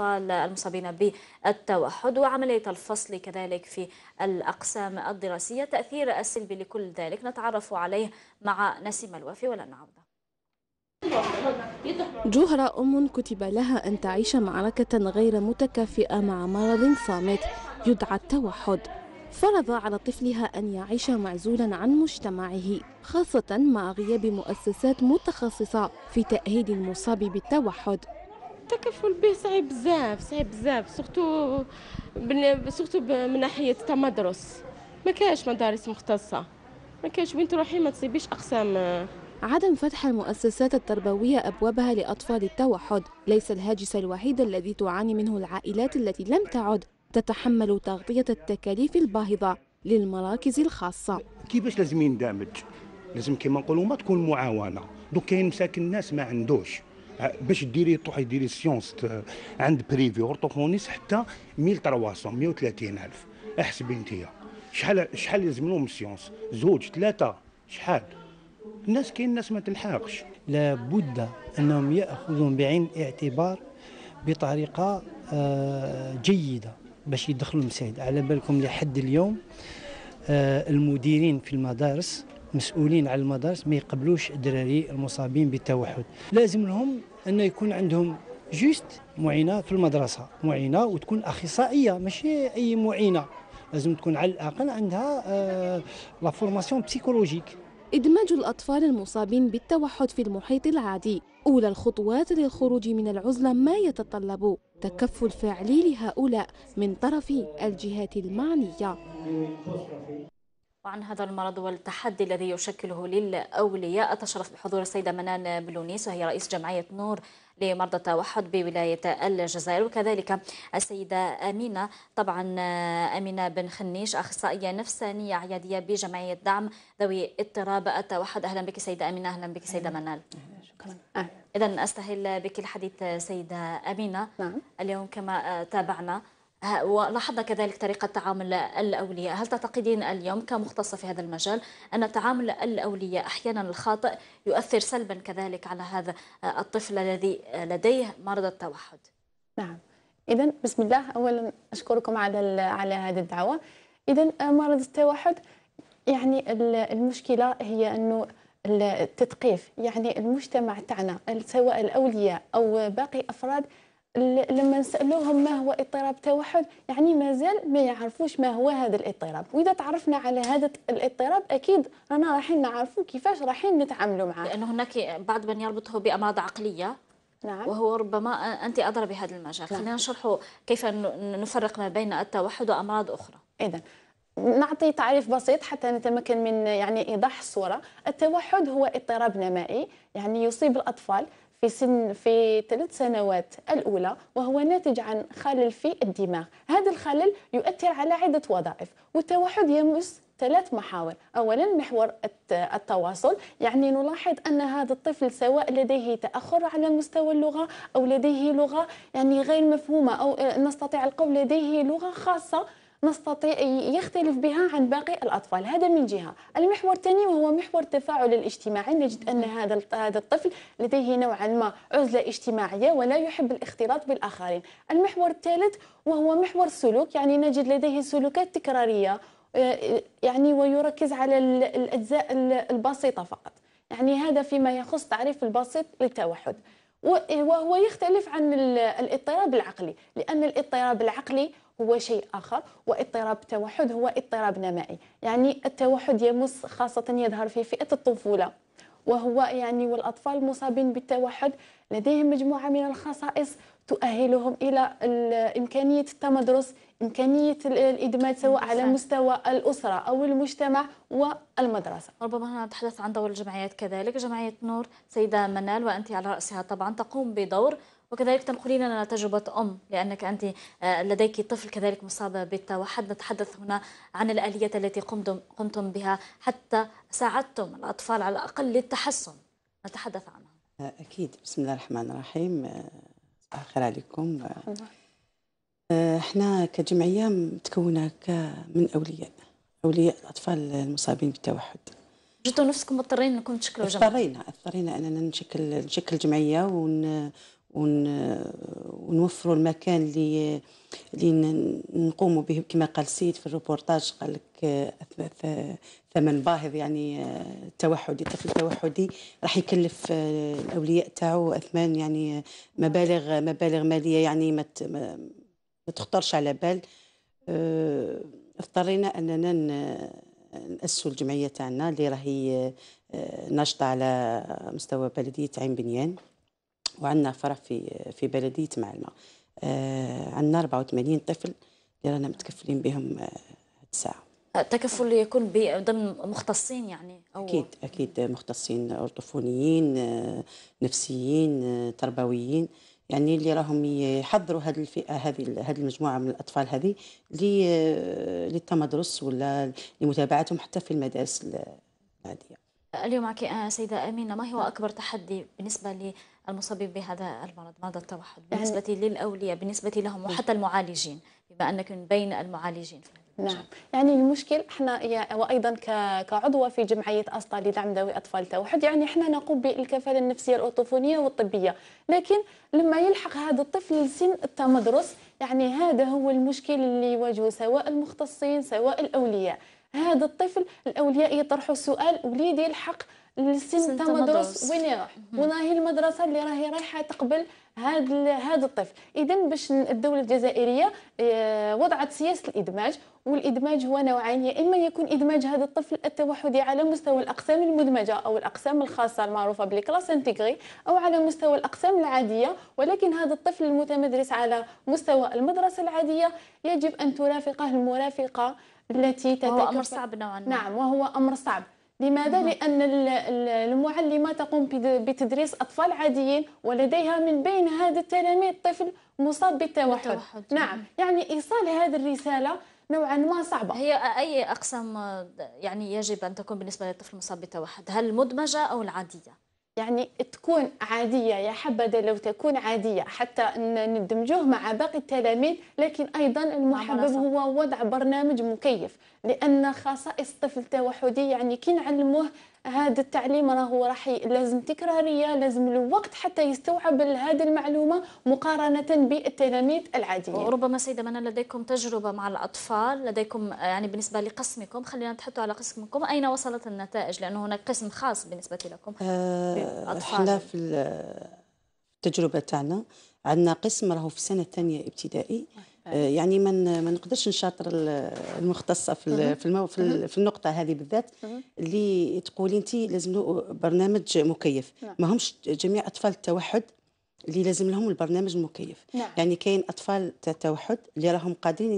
الأطفال المصابين بالتوحد وعملية الفصل كذلك في الأقسام الدراسية تأثير السلبي لكل ذلك نتعرف عليه مع نسيم الوفي ولن نعود جهرة أم كتب لها أن تعيش معركة غير متكافئة مع مرض صامت يدعى التوحد فرض على طفلها أن يعيش معزولا عن مجتمعه خاصة مع غياب مؤسسات متخصصة في تأهيل المصاب بالتوحد التكفل به صعيب بزاف صعيب بزاف سورتو سورتو من ناحيه التمدرس ما كاش مدارس مختصه ما كاش وين تروحي ما تصيبيش اقسام عدم فتح المؤسسات التربوية أبوابها لأطفال التوحد ليس الهاجس الوحيد الذي تعاني منه العائلات التي لم تعد تتحمل تغطية التكاليف الباهظة للمراكز الخاصة كيفاش لازم يندمج لازم كما نقولوا ما تكون معاونة دوك كاين مساكن الناس ما عندوش باش ديري تروحي ديري سيونس آه، عند بريفي ورطوفونيس حتى 1300 130000 احسبي انت شحال شحال لازم لهم سيونس زوج ثلاثه شحال الناس كاين الناس ما تلحقش لابد انهم ياخذون بعين الاعتبار بطريقه آه، جيده باش يدخلوا المساعد على بالكم لحد اليوم آه، المديرين في المدارس مسؤولين على المدارس ما يقبلوش الدراري المصابين بالتوحد لازم لهم أن يكون عندهم جوست معينه في المدرسه معينه وتكون اخصائيه ماشي اي معينه لازم تكون على الاقل عندها آه، لا فورماسيون بسيكولوجيك إدماج الأطفال المصابين بالتوحد في المحيط العادي أولى الخطوات للخروج من العزلة ما يتطلب تكفل فعلي لهؤلاء من طرف الجهات المعنية وعن هذا المرض والتحدي الذي يشكله للأولياء أتشرف بحضور السيدة منان بلونيس وهي رئيس جمعية نور لمرضى التوحد بولاية الجزائر وكذلك السيدة أمينة طبعا أمينة بن خنيش أخصائية نفسانية عيادية بجمعية دعم ذوي اضطراب التوحد أهلا بك سيدة أمينة أهلا بك سيدة منال شكرا إذا أستهل بك الحديث سيدة أمينة نعم. اليوم كما تابعنا ولاحظنا كذلك طريقة تعامل الأولياء هل تعتقدين اليوم كمختصة في هذا المجال أن تعامل الأولياء أحيانا الخاطئ يؤثر سلبا كذلك على هذا الطفل الذي لديه مرض التوحد نعم إذا بسم الله أولا أشكركم على على هذه الدعوة إذا آه، مرض التوحد يعني المشكلة هي أنه التثقيف يعني المجتمع تاعنا سواء الأولياء أو باقي أفراد لما نسالوهم ما هو اضطراب التوحد يعني مازال ما يعرفوش ما هو هذا الاضطراب واذا تعرفنا على هذا الاضطراب اكيد رانا رايحين نعرفوا كيفاش رايحين نتعاملوا معاه لان هناك بعض من يربطه بامراض عقليه نعم. وهو ربما أنت أدرى بهذا المجال نعم. خلينا نشرح كيف نفرق ما بين التوحد وأمراض أخرى إذا نعطي تعريف بسيط حتى نتمكن من يعني إيضاح الصورة التوحد هو اضطراب نمائي يعني يصيب الأطفال في سن في ثلاث سنوات الأولى وهو ناتج عن خلل في الدماغ هذا الخلل يؤثر على عدة وظائف والتوحد يمس ثلاث محاور أولا محور التواصل يعني نلاحظ أن هذا الطفل سواء لديه تأخر على مستوى اللغة أو لديه لغة يعني غير مفهومة أو آه، نستطيع القول لديه لغة خاصة نستطيع يختلف بها عن باقي الأطفال هذا من جهة المحور الثاني وهو محور التفاعل الاجتماعي نجد أن هذا هذا الطفل لديه نوعا ما عزلة اجتماعية ولا يحب الاختلاط بالآخرين المحور الثالث وهو محور السلوك يعني نجد لديه سلوكات تكرارية آه، آه، يعني ويركز على الأجزاء البسيطة فقط يعني هذا فيما يخص تعريف البسيط للتوحد وهو يختلف عن الاضطراب العقلي لأن الاضطراب العقلي هو شيء آخر واضطراب التوحد هو اضطراب نمائي يعني التوحد يمس خاصة يظهر في فئة الطفولة وهو يعني والأطفال المصابين بالتوحد لديهم مجموعة من الخصائص تؤهلهم إلى إمكانية التمدرس إمكانية الإدماج سواء على مستوى الأسرة أو المجتمع والمدرسة ربما هنا نتحدث عن دور الجمعيات كذلك جمعية نور سيدة منال وأنت على رأسها طبعا تقوم بدور وكذلك تنقلين لنا تجربة أم لأنك أنت آه، لديك طفل كذلك مصاب بالتوحد نتحدث هنا عن الآلية التي قمتم, قمتم بها حتى ساعدتم الأطفال على الأقل للتحسن نتحدث عنها آه، أكيد بسم الله الرحمن الرحيم صباح آه، عليكم احنا كجمعية متكونة من أولياء أولياء الأطفال المصابين بالتوحد جيتوا نفسكم مضطرين انكم تشكلوا جمعيه اضطرينا اضطرينا اننا نشكل نشكل جمعيه ون ونوفروا المكان اللي اللي نقوموا به كما قال السيد في الروبورتاج قال لك ثمن باهظ يعني التوحدي الطفل التوحدي راح يكلف الاولياء تاعو اثمان يعني مبالغ مبالغ ماليه يعني ما تخطرش على بال أه، اضطرينا اننا نأسسوا الجمعيه تاعنا اللي راهي أه، ناشطه على مستوى بلديه عين بنيان وعندنا فرع في في بلديه آه، معلمه عندنا 84 طفل اللي رانا متكفلين بهم آه، الساعه التكفل يكون ضمن مختصين يعني أو اكيد اكيد مختصين اردوفونيين آه، نفسيين تربويين يعني اللي راهم يحضروا هذه الفئه هذه هذه المجموعه من الاطفال هذه للتمدرس ولا لمتابعتهم حتى في المدارس العاديه اليوم معك سيده امينه ما هو اكبر تحدي بالنسبه المصابين بهذا المرض مرض التوحد يعني بالنسبة يعني للأولياء بالنسبة لهم وحتى المعالجين بما أنك من بين المعالجين نعم يعني المشكل احنا وايضا كعضوه في جمعيه اسطى لدعم ذوي اطفال التوحد يعني احنا نقوم بالكفاله النفسيه الاوطوفونيه والطبيه لكن لما يلحق هذا الطفل سن التمدرس يعني هذا هو المشكل اللي يواجهه سواء المختصين سواء الاولياء هذا الطفل الاولياء يطرحوا السؤال وليدي الحق للسن تاع مدرس وين يروح هي المدرسه اللي راهي رايحه تقبل هذا هذا الطفل اذا باش الدوله الجزائريه آه، وضعت سياسه الادماج والادماج هو نوعين يا اما يكون ادماج هذا الطفل التوحدي على مستوى الاقسام المدمجه او الاقسام الخاصه المعروفه بالكلاس انتيغري او على مستوى الاقسام العاديه ولكن هذا الطفل المتمدرس على مستوى المدرسه العاديه يجب ان ترافقه المرافقه التي تتكفل وهو امر صعب نوعا نعم وهو امر صعب لماذا؟ لأن المعلمة تقوم بتدريس أطفال عاديين ولديها من بين هذا التلاميذ طفل مصاب بالتوحد, بالتوحد. نعم يعني إيصال هذه الرسالة نوعا ما صعبة هي أي أقسام يعني يجب أن تكون بالنسبة للطفل المصاب بالتوحد هل المدمجة أو العادية؟ يعني تكون عادية يا حبذا لو تكون عادية حتى ندمجوه مع باقي التلاميذ لكن أيضا المحبب هو وضع برنامج مكيف لأن خصائص الطفل التوحدي يعني كي نعلموه هذا التعليم راه راح لازم تكراريه لازم الوقت حتى يستوعب هذه المعلومه مقارنه بالتلاميذ العاديين وربما سيده منى لديكم تجربه مع الاطفال لديكم آه، يعني بالنسبه لقسمكم خلينا نتحدث على قسمكم اين وصلت النتائج لانه هناك قسم خاص بالنسبه لكم آه احنا في التجربه تاعنا عندنا قسم راهو في السنه الثانيه ابتدائي آه، يعني ما ما نقدرش نشاطر المختصه في في, المو... في, في النقطه هذه بالذات اللي تقولي انت لازم له برنامج مكيف نعم. ما همش جميع اطفال التوحد اللي لازم لهم البرنامج المكيف نعم. يعني كاين اطفال تاع التوحد اللي راهم قادرين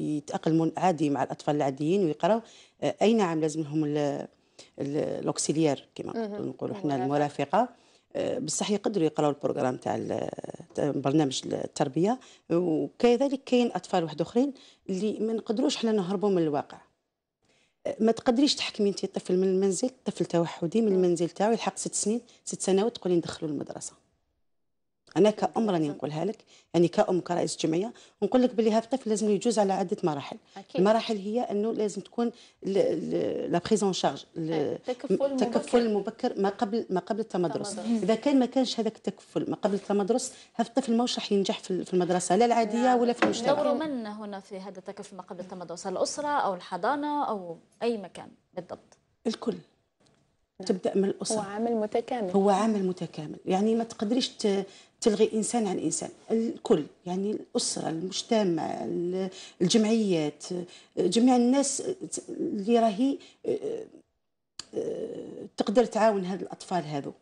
يتاقلموا عادي مع الاطفال العاديين ويقراو آه، اي نعم لازم لهم الاوكسيليير كما نقولوا حنا المرافقه بصح يقدروا يقراوا البروغرام تاع برنامج التربيه وكذلك كاين اطفال واحد اخرين اللي ما نقدروش حنا نهربوا من الواقع ما تقدريش تحكمي انت طفل من المنزل طفل توحدي من المنزل تاعو يلحق ست سنين ست سنوات تقولي ندخلو المدرسه انا كام راني نقولها لك يعني كام كرئيس جمعيه نقول لك باللي هذا الطفل لازم يجوز على عده مراحل أكيد. المراحل هي انه لازم تكون لا بريزون شارج التكفل المبكر ما قبل ما قبل التمدرس اذا كان ما كانش هذاك التكفل ما قبل التمدرس هذا الطفل ماهوش راح ينجح في المدرسه لا العاديه ولا في المجتمع دور من هنا في هذا التكفل ما قبل التمدرس الاسره او الحضانه او اي مكان بالضبط الكل تبدا من الاسره هو عامل متكامل هو عامل متكامل يعني ما تقدريش تلغي انسان عن انسان الكل يعني الاسره المجتمع الجمعيات جميع الناس اللي راهي آه، آه، تقدر تعاون هذ الاطفال هذو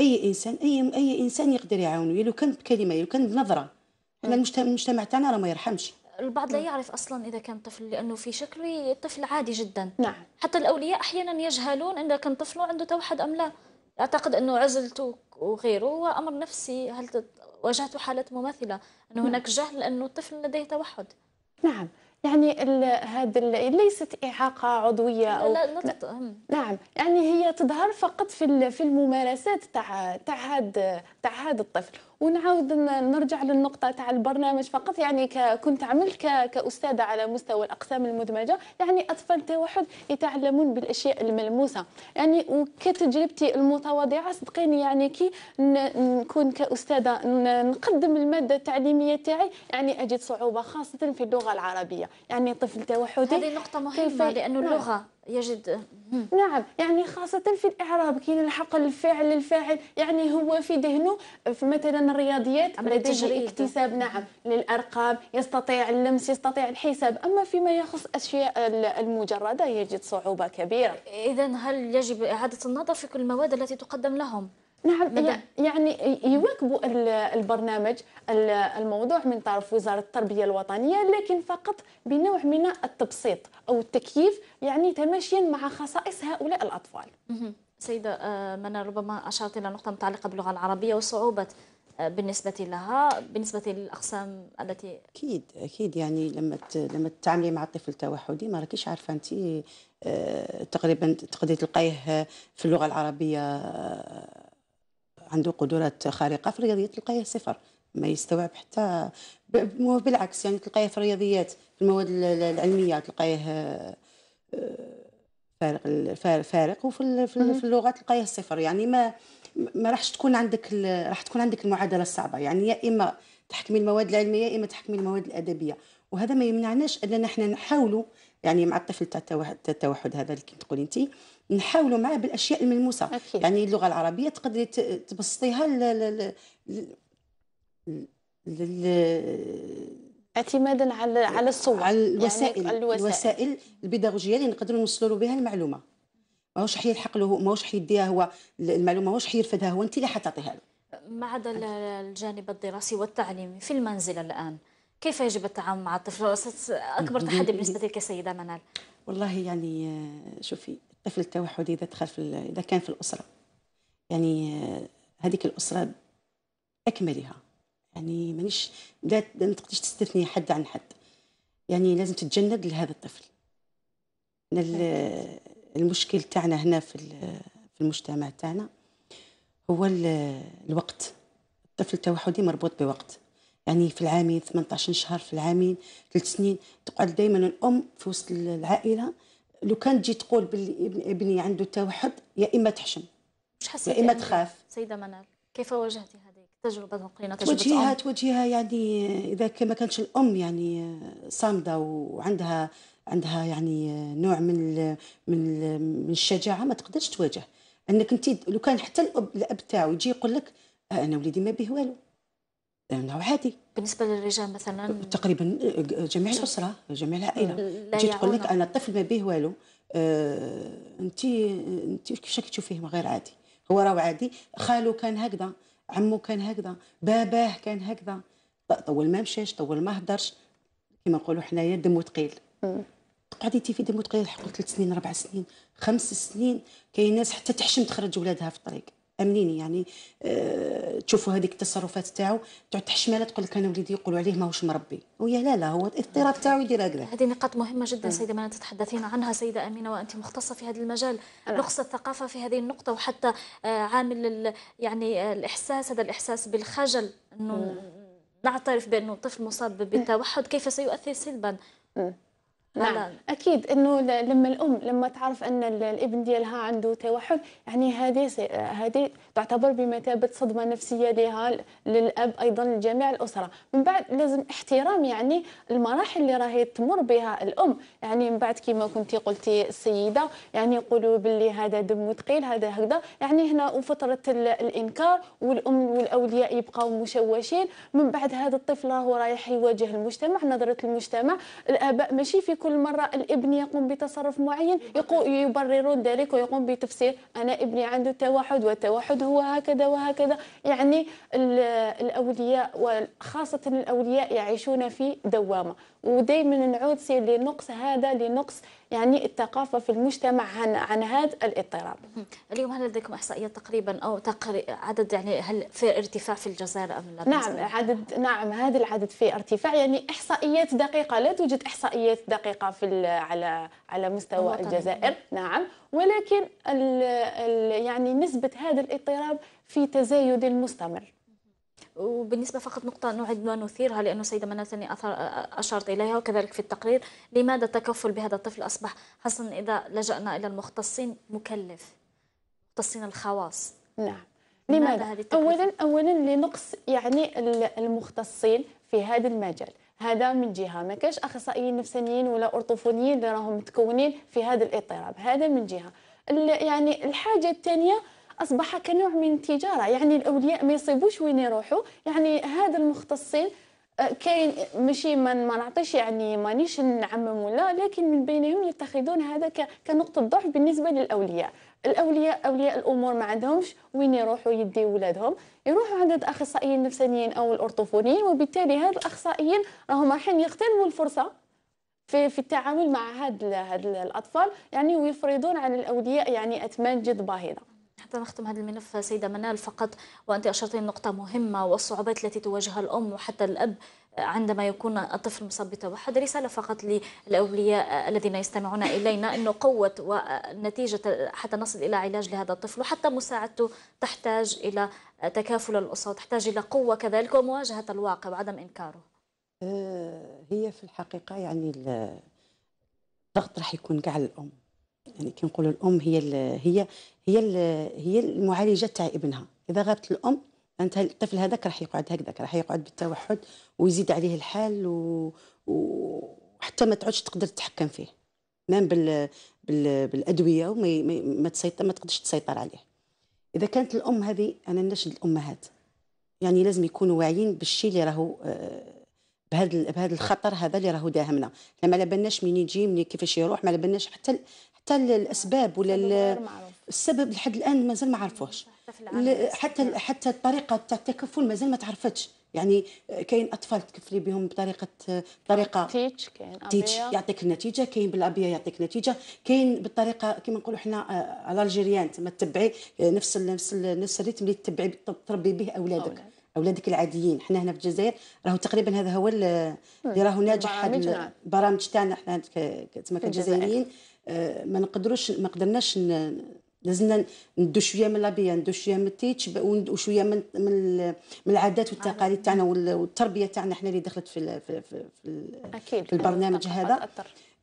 اي انسان اي اي انسان يقدر يعاونه لو كان بكلمه لو كان بنظره المجتمع تاعنا راه ما يرحمش البعض لا نعم. يعرف اصلا اذا كان طفل لانه في شكله طفل عادي جدا نعم حتى الاولياء احيانا يجهلون اذا كان طفله عنده توحد ام لا اعتقد انه عزلته وغيره هو امر نفسي هل واجهت حالات مماثله انه نعم. هناك جهل انه الطفل لديه توحد نعم يعني هذا ليست إعاقة عضوية أو لا لا لا نعم يعني هي تظهر فقط في في الممارسات تاع تاع هذا تاع هذا الطفل ونعاود نرجع للنقطة تاع البرنامج فقط يعني كنت عملت كأستاذة على مستوى الأقسام المدمجة يعني أطفال توحد يتعلمون بالأشياء الملموسة يعني وكتجربتي المتواضعة صدقيني يعني كي نكون كأستاذة نقدم المادة التعليمية تاعي يعني أجد صعوبة خاصة في اللغة العربية يعني طفل توحدي هذه نقطة مهمة لأنه نعم. اللغة يجد نعم يعني خاصة في الإعراب كاين الحقل الفاعل الفاعل يعني هو في ذهنه في مثلا الرياضيات لديه اكتساب نعم للأرقام يستطيع اللمس يستطيع الحساب أما فيما يخص الأشياء المجردة يجد صعوبة كبيرة إذا هل يجب إعادة النظر في كل المواد التي تقدم لهم؟ نعم يعني يواكبوا البرنامج الموضوع من طرف وزارة التربية الوطنية لكن فقط بنوع من التبسيط أو التكييف يعني تماشيا مع خصائص هؤلاء الأطفال سيدة آه، منى ربما أشارت إلى نقطة متعلقة باللغة العربية وصعوبة آه، بالنسبة لها بالنسبة للأقسام التي أكيد أكيد يعني لما لما تتعاملي مع الطفل التوحدي ما راكيش عارفة أنت آه، تقريبا تقدري تلقيه في اللغة العربية عنده قدرات خارقه في الرياضيات تلقاه صفر ما يستوعب حتى بالعكس يعني تلقاه في الرياضيات في المواد العلميه تلقاه آه، فارق فارق وفي في اللغه تلقاه صفر يعني ما ما راحش تكون عندك راح تكون عندك المعادله الصعبه يعني يا اما تحكمي المواد العلميه يا اما تحكمي المواد الادبيه وهذا ما يمنعناش اننا احنا نحاولوا يعني مع الطفل تاع التوحد هذا اللي كنت تقولي انت نحاولوا معاه بالاشياء الملموسه أكيد. يعني اللغه العربيه تقدري تبسطيها ل اعتمادا على على الصور على يعني الوسائل يعني الوسائل, الوسائل البيداغوجيه اللي نقدروا نوصلوا بها المعلومه ماهوش حيلحق له ماهوش حيديها هو المعلومه ماهوش حيرفدها هو انت اللي حتعطيها له ما عدا الجانب الدراسي والتعليمي في المنزل الان كيف يجب التعامل مع الطفل اكبر تحدي بالنسبه لك يا سيده منال والله يعني آه، شوفي الطفل التوحدي اذا دخل في اذا كان في الاسره يعني آه، هذيك الاسره باكملها يعني مانيش لا ما تقدرش تستثني حد عن حد يعني لازم تتجند لهذا الطفل المشكل تاعنا هنا في في المجتمع تاعنا هو الوقت الطفل التوحدي مربوط بوقت يعني في العامين 18 شهر في العامين ثلاث سنين تقعد دائما الام في وسط العائله لو كان تجي تقول باللي ابني عنده توحد يا اما تحشم مش يا اما تخاف سيده منال كيف واجهتي هذه التجربه قرينه تجربه توجيهها توجيهها يعني اذا ما كانتش الام يعني صامده وعندها عندها يعني نوع من من من الشجاعه ما تقدرش تواجه انك انت لو كان حتى الاب الاب تاعو يجي يقول لك انا وليدي ما به والو نوع عادي بالنسبه للرجال مثلا تقريبا آه، جميع الاسره جميع العائله تجي تقول لك انا الطفل ما به والو آه، انت انت كيفاش تشوفيه غير عادي هو راه عادي خالو كان هكذا عمو كان هكذا باباه كان هكذا طول ما مشاش طول ما هدرش كما نقولوا حنايا دمو ثقيل تقعدي انت في دمو ثقيل حقول ثلاث سنين اربع سنين خمس سنين كاين ناس حتى تحشم تخرج ولادها في الطريق امنين يعني أه تشوفوا هذيك التصرفات تاعو تعود تحشمله تقول لك انا وليدي يقولوا عليه ماهوش مربي وهي لا لا هو الاضطراب تاعو يدير هكذا هذه نقاط مهمه جدا أه. سيده منى تتحدثين عنها سيده امينه وانت مختصه في هذا المجال نقص أه. الثقافه في هذه النقطه وحتى آه، عامل يعني الاحساس هذا الاحساس بالخجل انه نعترف بانه الطفل مصاب بالتوحد كيف سيؤثر سلبا نعم اكيد انه لما الام لما تعرف ان الابن ديالها عنده توحد يعني هذه هذه تعتبر بمثابه صدمه نفسيه لها للاب ايضا لجميع الاسره من بعد لازم احترام يعني المراحل اللي راهي تمر بها الام يعني من بعد كما كنتي قلتي السيده يعني يقولوا باللي هذا دم ثقيل هذا هكذا يعني هنا وفتره الانكار والام والاولياء يبقاو مشوشين من بعد هذا الطفل راهو رايح يواجه المجتمع نظره المجتمع الاباء ماشي في كل كل مرة الابن يقوم بتصرف معين يبررون ذلك ويقوم بتفسير أنا ابني عنده توحد والتوحد هو هكذا وهكذا يعني الأولياء وخاصة الأولياء يعيشون في دوامة ودائما نعود سي لنقص هذا لنقص يعني الثقافة في المجتمع عن عن هذا الاضطراب. اليوم هل لديكم إحصائية تقريبا أو تقري عدد يعني هل في ارتفاع في الجزائر أم لا؟ نعم عدد نعم هذا العدد في ارتفاع يعني إحصائيات دقيقة لا توجد إحصائيات دقيقة في على على مستوى الوطني. الجزائر نعم ولكن الـ الـ يعني نسبة هذا الاضطراب في تزايد مستمر. وبالنسبة فقط نقطة نعد ونثيرها لأنه سيدة مناتني أشارت إليها وكذلك في التقرير لماذا التكفل بهذا الطفل أصبح حسن إذا لجأنا إلى المختصين مكلف مختصين الخواص نعم لماذا, هذه أولا أولا لنقص يعني المختصين في هذا المجال هذا من جهه ما كاش اخصائيين نفسانيين ولا ارطفونيين اللي راهم متكونين في هذا الاضطراب هذا من جهه يعني الحاجه الثانيه اصبح كنوع من التجاره يعني الاولياء ما يصيبوش وين يروحوا يعني هذا المختصين آه، كاين ماشي ما نعطيش يعني مانيش نعمم ولا لكن من بينهم يتخذون هذا كنقطه ضعف بالنسبه للاولياء الاولياء اولياء الامور ما عندهمش وين يروحوا يديو ولادهم يروحوا عند الاخصائيين النفسانيين او الارطوفونيين وبالتالي هاد الاخصائيين راهم راحين يغتنموا الفرصه في في التعامل مع هاد هاد الاطفال يعني ويفرضون على الاولياء يعني اثمان جد باهظه حتى نختم هذا الملف سيدة منال فقط وأنت أشرتين نقطة مهمة والصعوبات التي تواجهها الأم وحتى الأب عندما يكون الطفل مصاب بتوحد رسالة فقط للأولياء الذين يستمعون إلينا أنه قوة ونتيجة حتى نصل إلى علاج لهذا الطفل وحتى مساعدته تحتاج إلى تكافل الأسرة تحتاج إلى قوة كذلك ومواجهة الواقع وعدم إنكاره آه، هي في الحقيقة يعني الضغط راح يكون كاع الأم يعني كنقولوا الام هي ال هي هي ال هي المعالجه تاع ابنها اذا غابت الام انت الطفل هذاك راح يقعد هكذاك راح يقعد بالتوحد ويزيد عليه الحال و... وحتى ما تعودش تقدر تتحكم فيه مام بال... بال... بالادويه وما ما, تسيطر ما تقدرش تسيطر عليه اذا كانت الام هذه انا نشد الامهات يعني لازم يكونوا واعيين بالشيء اللي راهو آه، بهذا بهذا الخطر هذا اللي راهو داهمنا حنا ما على بالناش منين يجي منين كيفاش يروح ما على بالناش حتى حتى الاسباب ولا السبب لحد الان مازال ما عرفوهش حتى حتى الطريقه تاع التكفل مازال ما تعرفتش يعني كاين اطفال تكفلي بهم بطريقه طريقه تيتش كاين تيتش يعطيك النتيجه كاين بالابيه يعطيك النتيجه كاين بالطريقه كما نقولوا حنا آه، على الجيريان تما تبعي آه، نفس نفس نفس الريتم اللي تبعي تربي به اولادك اولادك العاديين حنا هنا في الجزائر راهو تقريبا هذا هو اللي راهو ناجح نعم. البرامج تاعنا حنا تما كجزائريين آه، ما نقدروش ما قدرناش لازمنا ندو شويه من لابيا ندو شويه من التيتش وشويه من من العادات والتقاليد تاعنا والتربيه تاعنا احنا اللي دخلت في في في, أكيد في البرنامج هذا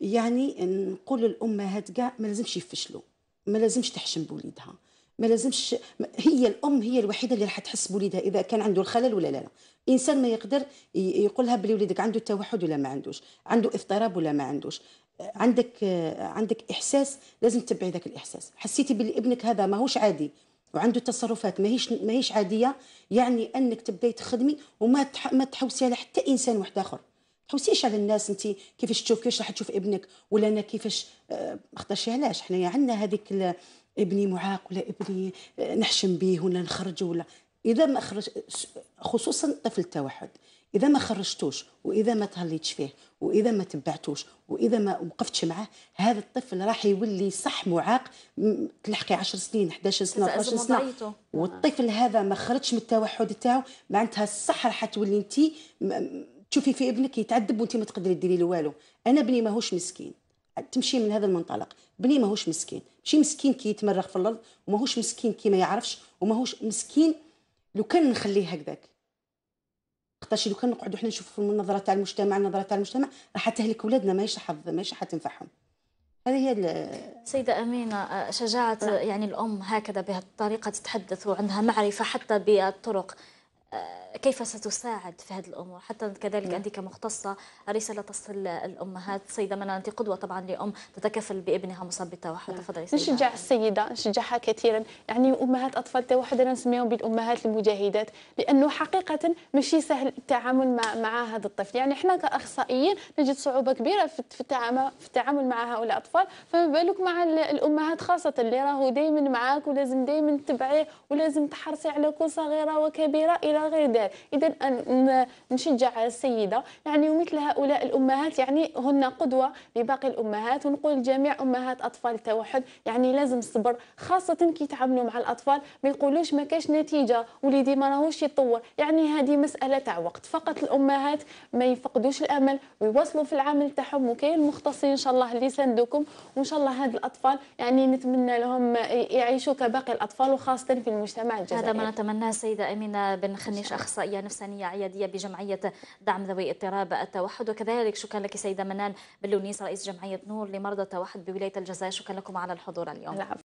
يعني نقول للامهات كاع ما لازمش يفشلوا ما لازمش تحشم بوليدها ما لازمش هي الام هي الوحيده اللي راح تحس بوليدها اذا كان عنده الخلل ولا لا لا انسان ما يقدر يقولها بلي وليدك عنده توحد ولا ما عندوش عنده اضطراب ولا ما عندوش عندك عندك احساس لازم تتبعي ذاك الاحساس حسيتي باللي ابنك هذا ماهوش عادي وعنده تصرفات ماهيش ماهيش عاديه يعني انك تبداي تخدمي وما تح... ما تحوسي على حتى انسان واحد اخر تحوسيش على الناس انت كيفاش تشوف كيفاش راح تشوف ابنك ولا انا كيفاش آه، خاطرش علاش حنايا عندنا هذيك ابني معاق ولا ابني آه، نحشم به ولا نخرجه ولا اذا ما خرج خصوصا طفل التوحد اذا ما خرجتوش واذا ما تهليتش فيه واذا ما تبعتوش واذا ما وقفتش معاه هذا الطفل راح يولي صح معاق تلحقي 10 سنين 11 سنه 12 سنه والطفل هذا ما خرجش من التوحد تاعو معناتها صح راح تولي انت تشوفي في ابنك يتعذب وانت ما تقدري ديري له والو انا بني ماهوش مسكين تمشي من هذا المنطلق بني ماهوش مسكين ماشي مسكين كي يتمرغ في الارض وماهوش مسكين كي ما يعرفش وماهوش مسكين لو كان نخليه هكذاك وقتاش لو كان نقعدوا حنا نشوفوا من النظره تاع المجتمع النظره تاع المجتمع راح تهلك ولادنا ماهيش حظ ماهيش تنفعهم هذه هي سيدة أمينة شجاعة نعم. يعني الأم هكذا بهالطريقة تتحدث وعندها معرفة حتى بالطرق كيف ستساعد في هذه الامور حتى كذلك نعم. انت كمختصه رساله تصل الامهات السيده منى انت قدوه طبعا لام تتكفل بابنها مصاب بالتوحد نعم. تفضلي نشجع السيده نشجعها كثيرا يعني امهات اطفال التوحد انا نسميهم بالامهات المجاهدات لانه حقيقه ماشي سهل التعامل مع مع هذا الطفل يعني احنا كاخصائيين نجد صعوبه كبيره في التعامل في التعامل مع هؤلاء الاطفال فما بالك مع الامهات خاصه اللي راهو دائما معاك ولازم دائما تتبعيه ولازم تحرصي على كل صغيره وكبيره الى غير ذلك اذا نشجع السيده يعني ومثل هؤلاء الامهات يعني هن قدوه لباقي الامهات ونقول جميع امهات اطفال التوحد يعني لازم الصبر خاصه كي يتعاملوا مع الاطفال ما يقولوش ما كاش نتيجه وليدي ما راهوش يتطور يعني هذه مساله تاع وقت فقط الامهات ما يفقدوش الامل ويواصلوا في العمل تاعهم وكاين المختصين ان شاء الله اللي يساندوكم وان شاء الله هاد الاطفال يعني نتمنى لهم يعيشوا كباقي الاطفال وخاصه في المجتمع الجزائري هذا ما نتمناه السيده امينه بن خنيش اخصائيه نفسانيه عياديه بجمعيه دعم ذوي اضطراب التوحد وكذلك شكرا لك سيده منال بلونيس رئيس جمعيه نور لمرضى التوحد بولايه الجزائر شكرا لكم على الحضور اليوم